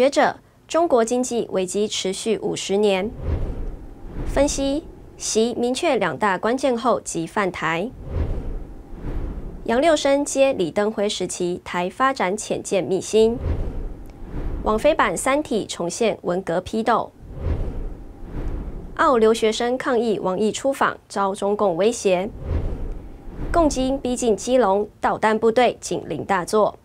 学者：中国经济危机持续五十年。分析：习明确两大关键后即犯台。杨六生接李登辉时期台发展浅见秘辛。网飞版《三体》重现文革批斗。澳留学生抗议网易出访，遭中共威胁。共军逼近基隆，导弹部队警铃大作。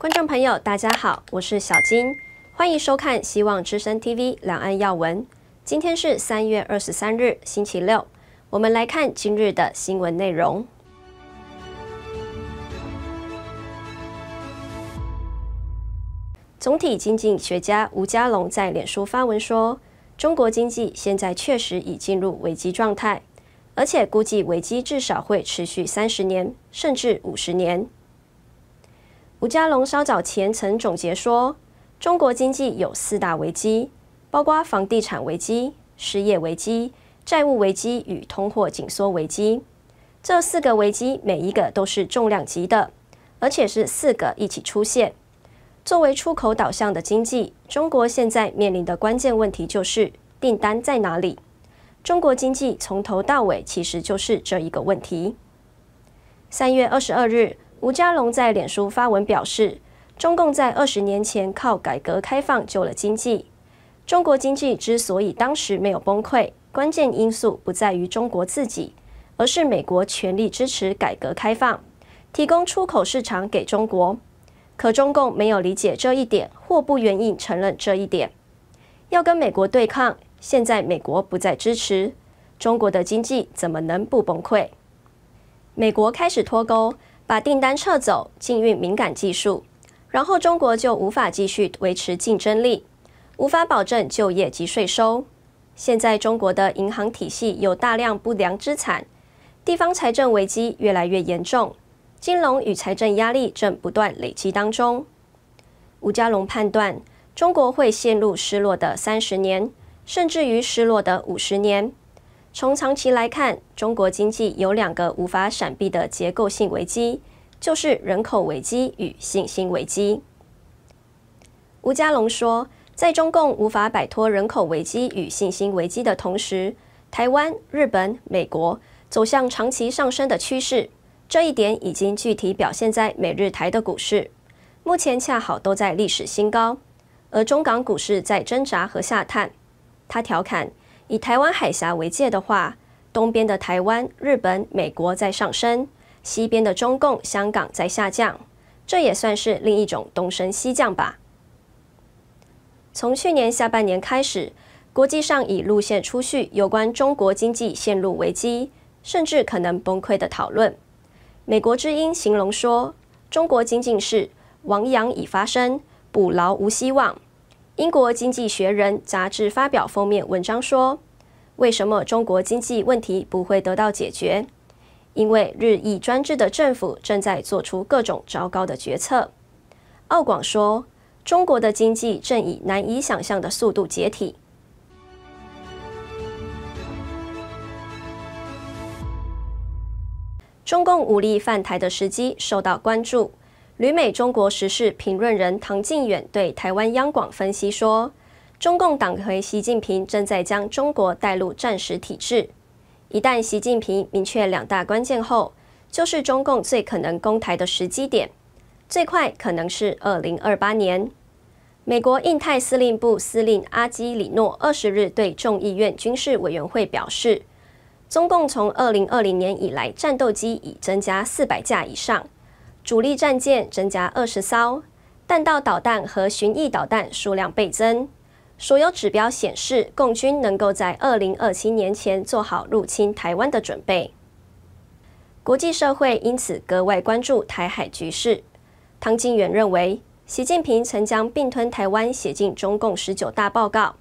观众朋友，大家好，我是小金，欢迎收看《希望之声 TV》两岸要闻。今天是三月二十三日，星期六，我们来看今日的新闻内容。总体经济学家吴家龙在脸书发文说，中国经济现在确实已进入危机状态，而且估计危机至少会持续三十年，甚至五十年。吴家龙稍早前曾总结说，中国经济有四大危机，包括房地产危机、失业危机、债务危机与通货紧缩危机。这四个危机每一个都是重量级的，而且是四个一起出现。作为出口导向的经济，中国现在面临的关键问题就是订单在哪里。中国经济从头到尾其实就是这一个问题。三月二十二日。吴家龙在脸书发文表示：“中共在二十年前靠改革开放救了经济。中国经济之所以当时没有崩溃，关键因素不在于中国自己，而是美国全力支持改革开放，提供出口市场给中国。可中共没有理解这一点，或不愿意承认这一点。要跟美国对抗，现在美国不再支持，中国的经济怎么能不崩溃？美国开始脱钩。”把订单撤走，禁运敏感技术，然后中国就无法继续维持竞争力，无法保证就业及税收。现在中国的银行体系有大量不良资产，地方财政危机越来越严重，金融与财政压力正不断累积当中。吴家龙判断，中国会陷入失落的三十年，甚至于失落的五十年。从长期来看，中国经济有两个无法闪避的结构性危机，就是人口危机与信心危机。吴家龙说，在中共无法摆脱人口危机与信心危机的同时，台湾、日本、美国走向长期上升的趋势，这一点已经具体表现在美日台的股市，目前恰好都在历史新高，而中港股市在挣扎和下探。他调侃。以台湾海峡为界的话，东边的台湾、日本、美国在上升，西边的中共、香港在下降，这也算是另一种东升西降吧。从去年下半年开始，国际上已陆续出续有关中国经济陷入危机，甚至可能崩溃的讨论。美国之音形容说：“中国经济是亡羊已发生，补牢无希望。”英国《经济学人》杂志发表封面文章说：“为什么中国经济问题不会得到解决？因为日益专制的政府正在做出各种糟糕的决策。”奥广说：“中国的经济正以难以想象的速度解体。”中共武力犯台的时机受到关注。旅美中国时事评论人唐晋远对台湾央广分析说：“中共党魁习近平正在将中国带入战时体制。一旦习近平明确两大关键后，就是中共最可能攻台的时机点。最快可能是二零二八年。”美国印太司令部司令阿基里诺二十日对众议院军事委员会表示：“中共从二零二零年以来，战斗机已增加四百架以上。”主力战舰增加二十艘，弹道导弹和巡弋导弹数量倍增。所有指标显示，共军能够在二零二七年前做好入侵台湾的准备。国际社会因此格外关注台海局势。汤金元认为，习近平曾将并吞台湾写进中共十九大报告。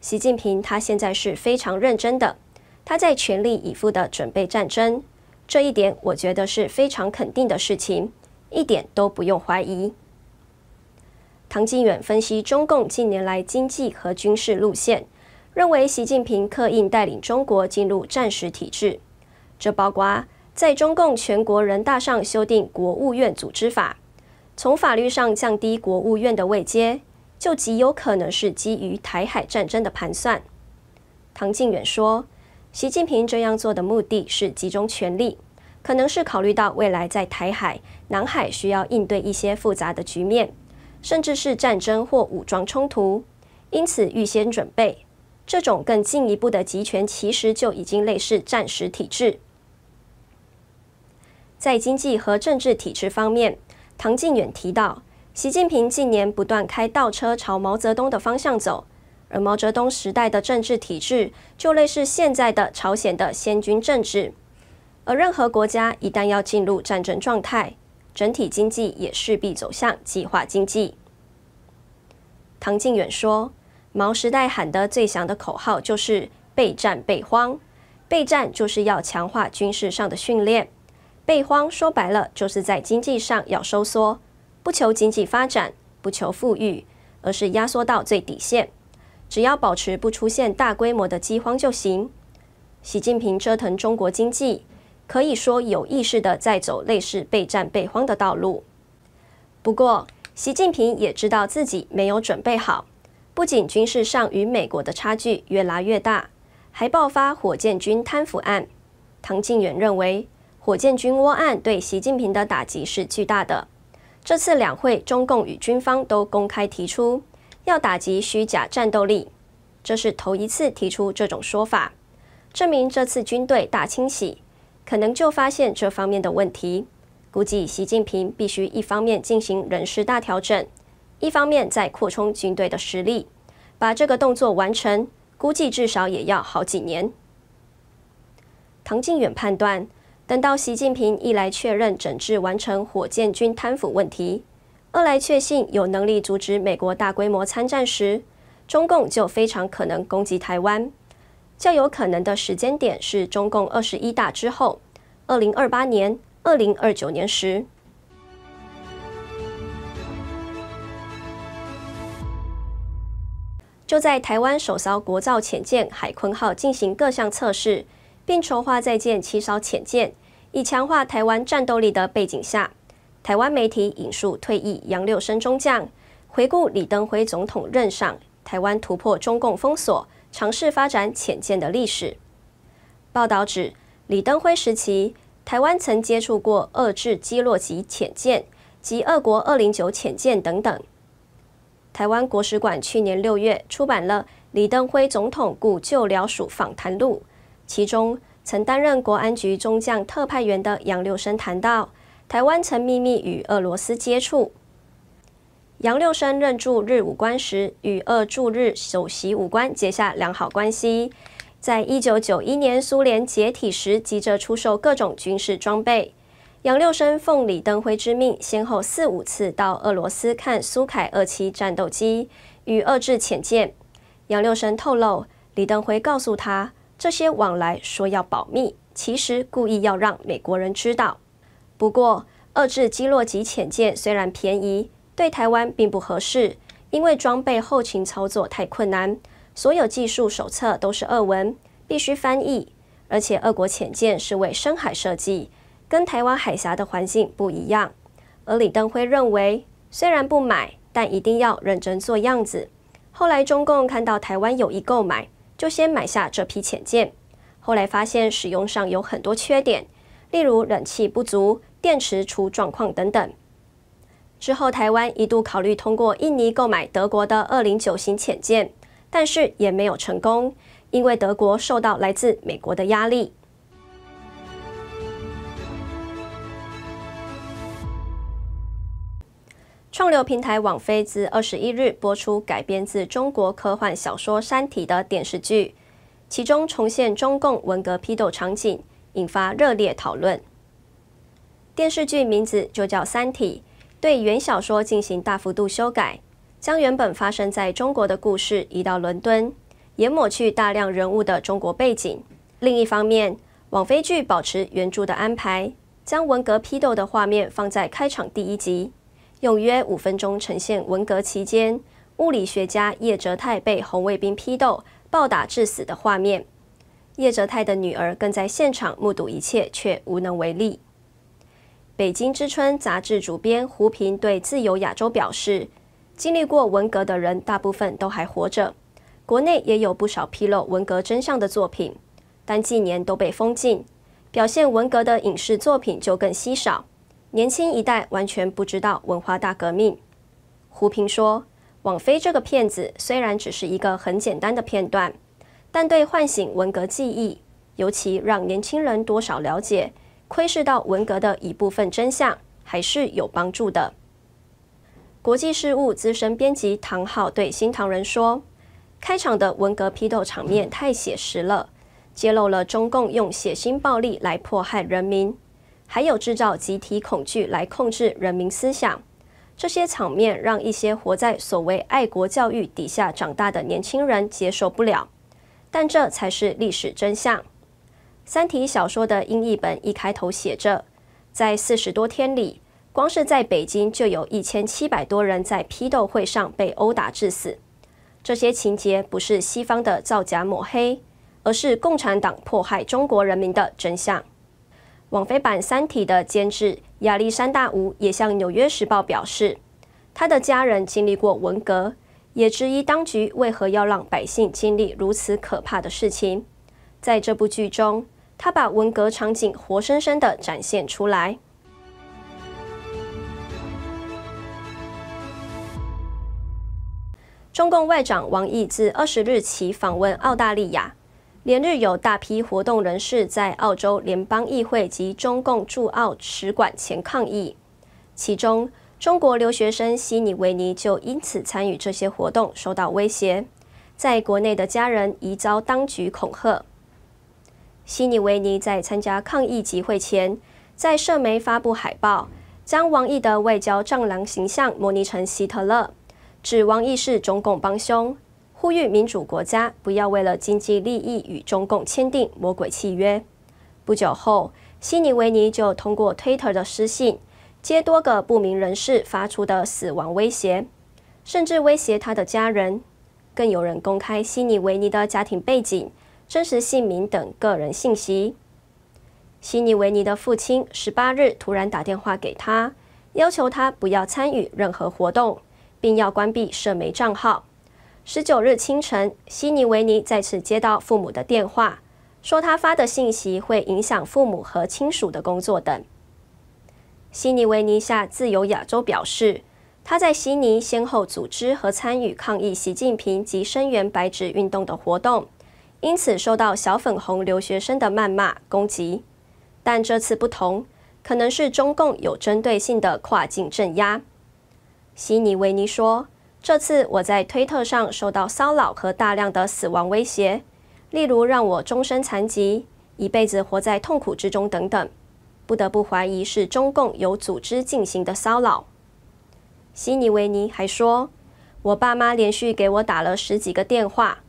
习近平他现在是非常认真的，他在全力以赴地准备战争。这一点我觉得是非常肯定的事情，一点都不用怀疑。唐靖远分析中共近年来经济和军事路线，认为习近平刻意带领中国进入战时体制，这包括在中共全国人大上修订《国务院组织法》，从法律上降低国务院的位阶，就极有可能是基于台海战争的盘算。唐靖远说。习近平这样做的目的是集中权力，可能是考虑到未来在台海、南海需要应对一些复杂的局面，甚至是战争或武装冲突，因此预先准备。这种更进一步的集权其实就已经类似战时体制。在经济和政治体制方面，唐靖远提到，习近平近年不断开倒车，朝毛泽东的方向走。而毛泽东时代的政治体制就类似现在的朝鲜的先军政治。而任何国家一旦要进入战争状态，整体经济也势必走向计划经济。唐靖远说：“毛时代喊的最强的口号就是备战备荒。备战就是要强化军事上的训练，备荒说白了就是在经济上要收缩，不求经济发展，不求富裕，而是压缩到最底线。”只要保持不出现大规模的饥荒就行。习近平折腾中国经济，可以说有意识的在走类似备战备荒的道路。不过，习近平也知道自己没有准备好，不仅军事上与美国的差距越拉越大，还爆发火箭军贪腐案。唐靖远认为，火箭军窝案对习近平的打击是巨大的。这次两会，中共与军方都公开提出。要打击虚假战斗力，这是头一次提出这种说法，证明这次军队大清洗可能就发现这方面的问题。估计习近平必须一方面进行人事大调整，一方面在扩充军队的实力，把这个动作完成，估计至少也要好几年。唐靖远判断，等到习近平一来，确认整治完成火箭军贪腐问题。二来确信有能力阻止美国大规模参战时，中共就非常可能攻击台湾。较有可能的时间点是中共二十一大之后，二零二八年、二零二九年时。就在台湾首艘国造潜舰“海鲲号”进行各项测试，并筹划再建七艘潜舰，以强化台湾战斗力的背景下。台湾媒体引述退役杨六生中将，回顾李登辉总统任上，台湾突破中共封锁、尝试发展浅见的历史。报道指，李登辉时期，台湾曾接触过遏制基洛级浅见及俄国二零九浅见等等。台湾国史馆去年六月出版了《李登辉总统故旧僚属访谈录》，其中曾担任国安局中将特派员的杨六生谈到。台湾曾秘密与俄罗斯接触。杨六生任驻日武官时，与俄驻日首席武官结下良好关系。在一九九一年苏联解体时，急着出售各种军事装备。杨六生奉李登辉之命，先后四五次到俄罗斯看苏凯二七战斗机与遏制潜舰。杨六生透露，李登辉告诉他，这些往来说要保密，其实故意要让美国人知道。不过，遏制基洛级潜舰虽然便宜，对台湾并不合适，因为装备、后勤操作太困难，所有技术手册都是俄文，必须翻译。而且俄国潜舰是为深海设计，跟台湾海峡的环境不一样。而李登辉认为，虽然不买，但一定要认真做样子。后来中共看到台湾有意购买，就先买下这批潜舰。后来发现使用上有很多缺点，例如冷气不足。电池出状况等等。之后，台湾一度考虑通过印尼购买德国的二零九型潜舰，但是也没有成功，因为德国受到来自美国的压力。创流平台网飞自二十一日播出改编自中国科幻小说《三体》的电视剧，其中重现中共文革批斗场景，引发热烈讨论。电视剧名字就叫《三体》，对原小说进行大幅度修改，将原本发生在中国的故事移到伦敦，也抹去大量人物的中国背景。另一方面，网飞剧保持原著的安排，将文革批斗的画面放在开场第一集，用约五分钟呈现文革期间物理学家叶哲泰被红卫兵批斗、暴打致死的画面。叶哲泰的女儿更在现场目睹一切，却无能为力。北京之春杂志主编胡平对自由亚洲表示，经历过文革的人大部分都还活着，国内也有不少披露文革真相的作品，但近年都被封禁。表现文革的影视作品就更稀少，年轻一代完全不知道文化大革命。胡平说，网飞这个片子虽然只是一个很简单的片段，但对唤醒文革记忆，尤其让年轻人多少了解。窥视到文革的一部分真相还是有帮助的。国际事务资深编辑唐浩对《新唐人》说：“开场的文革批斗场面太写实了，揭露了中共用血腥暴力来迫害人民，还有制造集体恐惧来控制人民思想。这些场面让一些活在所谓爱国教育底下长大的年轻人接受不了，但这才是历史真相。”《三体》小说的英译本一开头写着：“在四十多天里，光是在北京就有一千七百多人在批斗会上被殴打致死。这些情节不是西方的造假抹黑，而是共产党迫害中国人民的真相。”网飞版《三体》的监制亚历山大吴也向《纽约时报》表示，他的家人经历过文革，也质疑当局为何要让百姓经历如此可怕的事情。在这部剧中。他把文革场景活生生的展现出来。中共外长王毅自二十日起访问澳大利亚，连日有大批活动人士在澳洲联邦议会及中共驻澳使馆前抗议，其中中国留学生悉尼维尼就因此参与这些活动受到威胁，在国内的家人疑遭当局恐吓。希尼维尼在参加抗议集会前，在社媒发布海报，将王毅的外交战狼”形象模拟成希特勒，指王毅是中共帮凶，呼吁民主国家不要为了经济利益与中共签订魔鬼契约。不久后，希尼维尼就通过 Twitter 的私信，接多个不明人士发出的死亡威胁，甚至威胁他的家人，更有人公开希尼维尼的家庭背景。真实姓名等个人信息。悉尼维尼的父亲十八日突然打电话给他，要求他不要参与任何活动，并要关闭社媒账号。十九日清晨，悉尼维尼再次接到父母的电话，说他发的信息会影响父母和亲属的工作等。悉尼维尼下自由亚洲表示，他在悉尼先后组织和参与抗议习近平及声援白纸运动的活动。因此受到小粉红留学生的谩骂攻击，但这次不同，可能是中共有针对性的跨境镇压。悉尼维尼说：“这次我在推特上受到骚扰和大量的死亡威胁，例如让我终身残疾、一辈子活在痛苦之中等等，不得不怀疑是中共有组织进行的骚扰。”悉尼维尼还说：“我爸妈连续给我打了十几个电话。”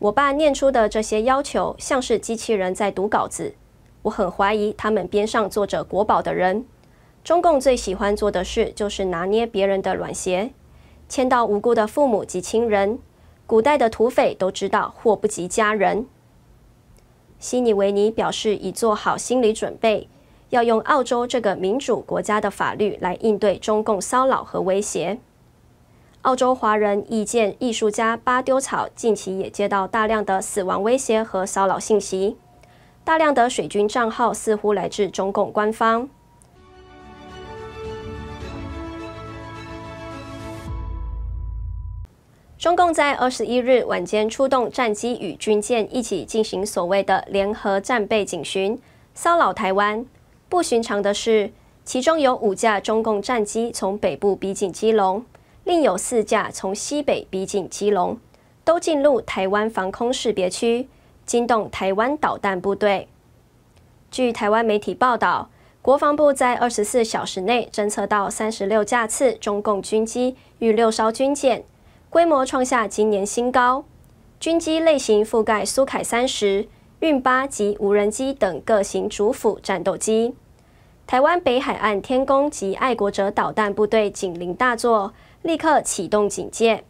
我爸念出的这些要求，像是机器人在读稿子。我很怀疑他们边上坐着国宝的人。中共最喜欢做的事就是拿捏别人的软鞋，牵到无辜的父母及亲人。古代的土匪都知道祸不及家人。西尼维尼表示已做好心理准备，要用澳洲这个民主国家的法律来应对中共骚扰和威胁。澳洲华人艺建艺术家巴丢草近期也接到大量的死亡威胁和骚扰信息，大量的水军账号似乎来自中共官方。中共在二十一日晚间出动战机与军舰一起进行所谓的联合战备警巡，骚扰台湾。不寻常的是，其中有五架中共战机从北部逼近基隆。另有四架从西北逼近基隆，都进入台湾防空识别区，惊动台湾导弹部队。据台湾媒体报道，国防部在二十四小时内侦测到三十六架次中共军机与六艘军舰，规模创下今年新高。军机类型覆盖苏凯三十、运八及无人机等各型主辅战斗机。台湾北海岸天宫及爱国者导弹部队紧邻大作。立刻启动警戒。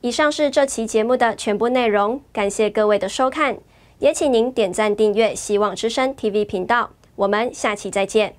以上是这期节目的全部内容，感谢各位的收看，也请您点赞订阅希望之声 TV 频道，我们下期再见。